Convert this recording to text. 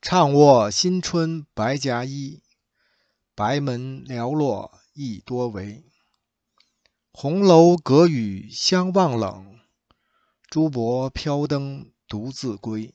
怅卧新春白夹衣，白门寥落意多违。红楼隔雨相望冷，珠箔飘灯独自归。